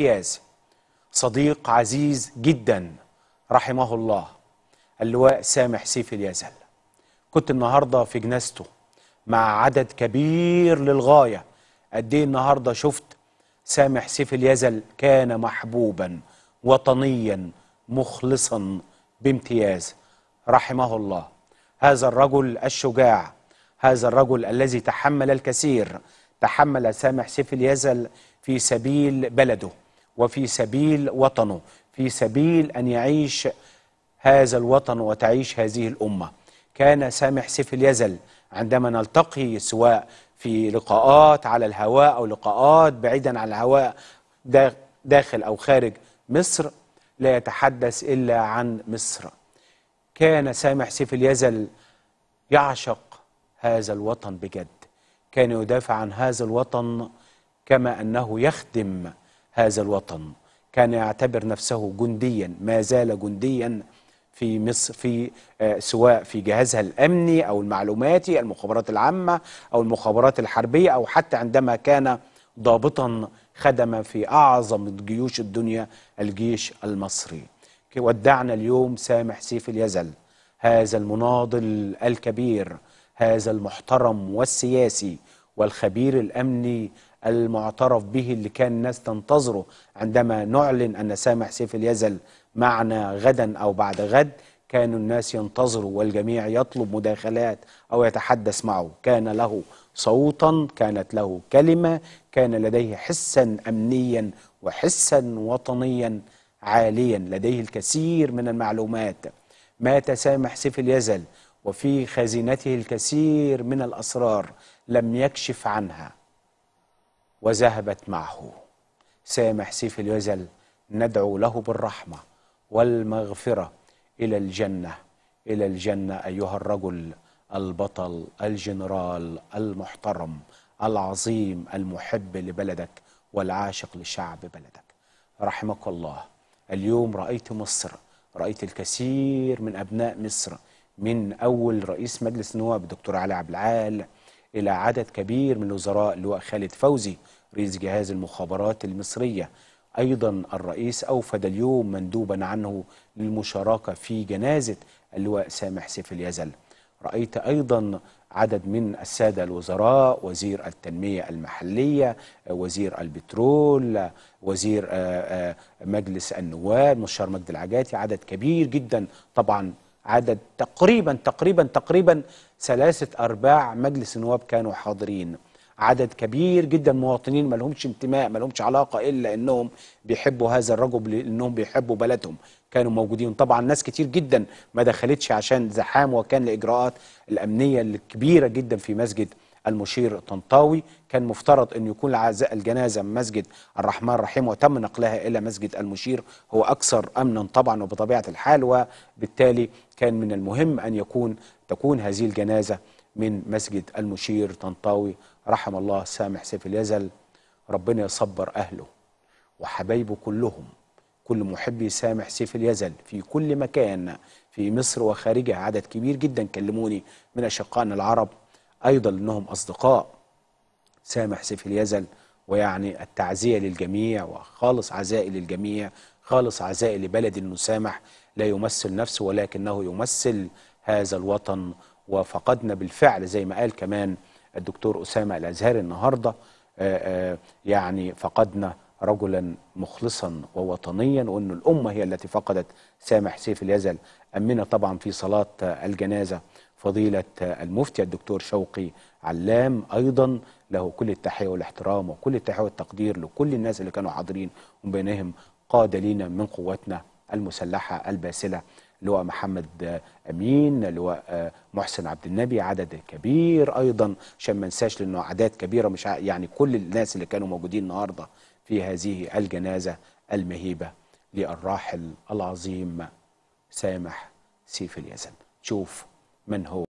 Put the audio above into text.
امتياز صديق عزيز جدا رحمه الله اللواء سامح سيف اليزل كنت النهارده في جنازته مع عدد كبير للغايه قد ايه النهارده شفت سامح سيف اليزل كان محبوبا وطنيا مخلصا بامتياز رحمه الله هذا الرجل الشجاع هذا الرجل الذي تحمل الكثير تحمل سامح سيف اليزل في سبيل بلده وفي سبيل وطنه في سبيل أن يعيش هذا الوطن وتعيش هذه الأمة كان سامح سيف اليزل عندما نلتقي سواء في لقاءات على الهواء أو لقاءات بعيدا عن الهواء داخل أو خارج مصر لا يتحدث إلا عن مصر كان سامح سيف اليزل يعشق هذا الوطن بجد كان يدافع عن هذا الوطن كما أنه يخدم هذا الوطن كان يعتبر نفسه جنديا ما زال جنديا في مصر في آه، سواء في جهازها الامني او المعلوماتي المخابرات العامه او المخابرات الحربيه او حتى عندما كان ضابطا خدم في اعظم جيوش الدنيا الجيش المصري ودعنا اليوم سامح سيف اليزل هذا المناضل الكبير هذا المحترم والسياسي والخبير الأمني المعترف به اللي كان الناس تنتظره عندما نعلن أن سامح سيف اليزل معنا غدا أو بعد غد كانوا الناس ينتظروا والجميع يطلب مداخلات أو يتحدث معه كان له صوتا كانت له كلمة كان لديه حسا أمنيا وحسا وطنيا عاليا لديه الكثير من المعلومات مات سامح سيف اليزل وفي خزينته الكثير من الأسرار لم يكشف عنها وذهبت معه سامح سيف اليزل ندعو له بالرحمة والمغفرة إلى الجنة إلى الجنة أيها الرجل البطل الجنرال المحترم العظيم المحب لبلدك والعاشق لشعب بلدك رحمك الله اليوم رأيت مصر رأيت الكثير من أبناء مصر من أول رئيس مجلس النواب الدكتور علي عبد العال إلى عدد كبير من الوزراء اللي هو خالد فوزي رئيس جهاز المخابرات المصرية أيضا الرئيس أوفد اليوم مندوبا عنه للمشاركة في جنازة اللواء سامح سيف اليزل رأيت أيضا عدد من السادة الوزراء وزير التنمية المحلية وزير البترول وزير آه، آه، مجلس النواب مستشار مجد العجاتي عدد كبير جدا طبعا عدد تقريبا تقريبا تقريبا ثلاثة أرباع مجلس النواب كانوا حاضرين عدد كبير جدا مواطنين ما لهمش انتماء ما لهمش علاقة إلا أنهم بيحبوا هذا الرجل لأنهم بيحبوا بلدهم كانوا موجودين طبعا ناس كتير جدا ما دخلتش عشان زحام وكان الإجراءات الأمنية الكبيرة جدا في مسجد المشير طنطاوي كان مفترض أن يكون الجنازة من مسجد الرحمن الرحيم وتم نقلها إلى مسجد المشير هو أكثر أمنا طبعا وبطبيعة الحال وبالتالي كان من المهم أن يكون تكون هذه الجنازة من مسجد المشير طنطاوي رحم الله سامح سيف اليزل ربنا يصبر أهله وحبايبه كلهم كل محبي سامح سيف اليزل في كل مكان في مصر وخارجها عدد كبير جدا كلموني من أشقائنا العرب أيضا أنهم أصدقاء سامح سيف اليزن ويعني التعزية للجميع وخالص عزائي للجميع خالص عزائي لبلد المسامح لا يمثل نفسه ولكنه يمثل هذا الوطن وفقدنا بالفعل زي ما قال كمان الدكتور أسامة الأزهري النهاردة آه، آه، يعني فقدنا رجلا مخلصا ووطنيا وأن الأمة هي التي فقدت سامح سيف اليزل أمنا طبعا في صلاة الجنازة فضيلة المفتي الدكتور شوقي علام أيضا له كل التحية والاحترام وكل التحية والتقدير لكل الناس اللي كانوا حاضرين ومن بينهم قادة لينا من قواتنا المسلحة الباسلة لواء محمد أمين لواء محسن عبد النبي عدد كبير أيضا عشان ما ننساش لأنه أعداد كبيرة مش يعني كل الناس اللي كانوا موجودين النهارده في هذه الجنازة المهيبة للراحل العظيم سامح سيف اليزن شوف من هو